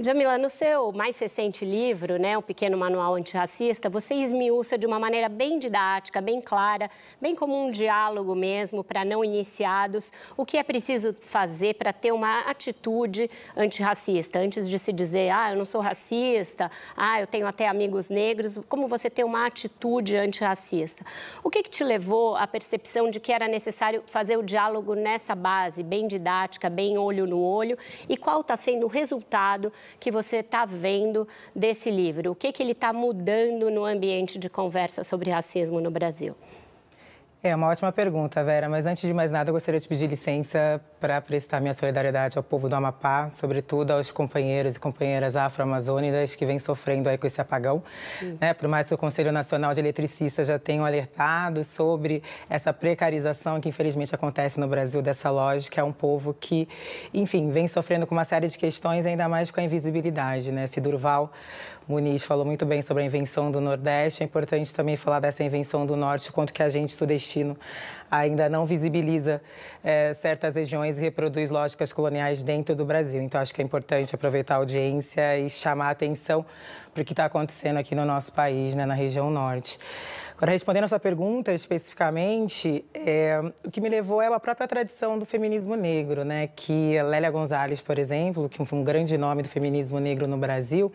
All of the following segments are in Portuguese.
Jamila, no seu mais recente livro, né, O Pequeno Manual Antirracista, você esmiúça de uma maneira bem didática, bem clara, bem como um diálogo mesmo para não iniciados, o que é preciso fazer para ter uma atitude antirracista, antes de se dizer, ah, eu não sou racista, ah, eu tenho até amigos negros, como você ter uma atitude antirracista. O que, que te levou à percepção de que era necessário fazer o diálogo nessa base, bem didática, bem olho no olho, e qual está sendo o resultado que você está vendo desse livro? O que, que ele está mudando no ambiente de conversa sobre racismo no Brasil? É uma ótima pergunta, Vera, mas antes de mais nada, eu gostaria de pedir licença para prestar minha solidariedade ao povo do Amapá, sobretudo aos companheiros e companheiras afro amazônidas que vêm sofrendo aí com esse apagão. Né? Por mais que o Conselho Nacional de Eletricistas já tenha alertado sobre essa precarização que infelizmente acontece no Brasil dessa lógica, é um povo que, enfim, vem sofrendo com uma série de questões, ainda mais com a invisibilidade. Né? Se Durval Muniz falou muito bem sobre a invenção do Nordeste, é importante também falar dessa invenção do Norte, quanto que a gente sudeste destino ainda não visibiliza é, certas regiões e reproduz lógicas coloniais dentro do Brasil. Então, acho que é importante aproveitar a audiência e chamar a atenção para o que está acontecendo aqui no nosso país, né, na região norte. Agora, respondendo sua pergunta especificamente, é, o que me levou é a própria tradição do feminismo negro, né? Que Lélia Gonzalez, por exemplo, que foi é um grande nome do feminismo negro no Brasil,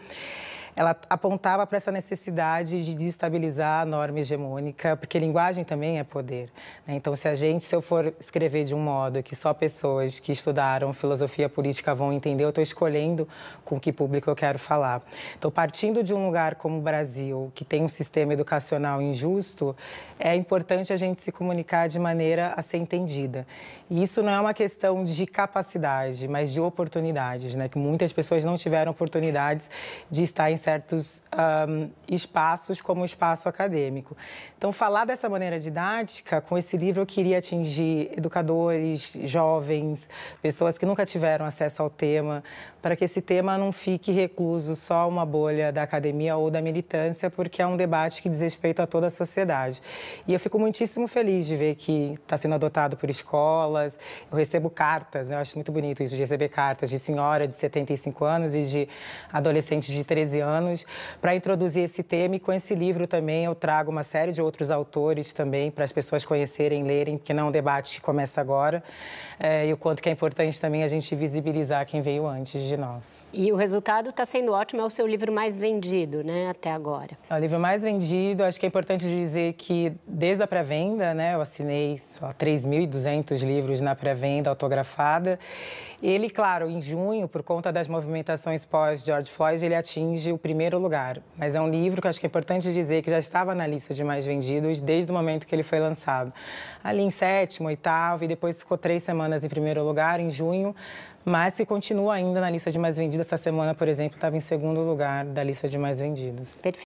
ela apontava para essa necessidade de desestabilizar a norma hegemônica, porque linguagem também é poder. Né? Então, se a gente, se eu for escrever de um modo que só pessoas que estudaram filosofia política vão entender, eu estou escolhendo com que público eu quero falar. Então, partindo de um lugar como o Brasil, que tem um sistema educacional injusto, é importante a gente se comunicar de maneira a ser entendida. E isso não é uma questão de capacidade, mas de oportunidades, né? Que muitas pessoas não tiveram oportunidades de estar em certos um, espaços, como o espaço acadêmico. Então, falar dessa maneira didática, com esse livro eu queria atingir educadores, jovens, pessoas que nunca tiveram acesso ao tema, para que esse tema não fique recluso só uma bolha da academia ou da militância, porque é um debate que diz respeito a toda a sociedade. E eu fico muitíssimo feliz de ver que está sendo adotado por escolas. Eu recebo cartas, né? eu acho muito bonito isso, de receber cartas de senhora de 75 anos e de adolescentes de 13 anos anos para introduzir esse tema e com esse livro também eu trago uma série de outros autores também para as pessoas conhecerem, lerem, porque não é um debate que começa agora. É, e o quanto que é importante também a gente visibilizar quem veio antes de nós. E o resultado está sendo ótimo, é o seu livro mais vendido, né, até agora. É o livro mais vendido, acho que é importante dizer que desde a pré-venda, né, eu assinei 3.200 livros na pré-venda autografada. Ele, claro, em junho, por conta das movimentações pós-George Floyd, ele atinge o primeiro lugar, mas é um livro que acho que é importante dizer que já estava na lista de mais vendidos desde o momento que ele foi lançado. Ali em sétimo, oitavo e depois ficou três semanas em primeiro lugar, em junho, mas que continua ainda na lista de mais vendidos. Essa semana, por exemplo, estava em segundo lugar da lista de mais vendidos. Perfeito.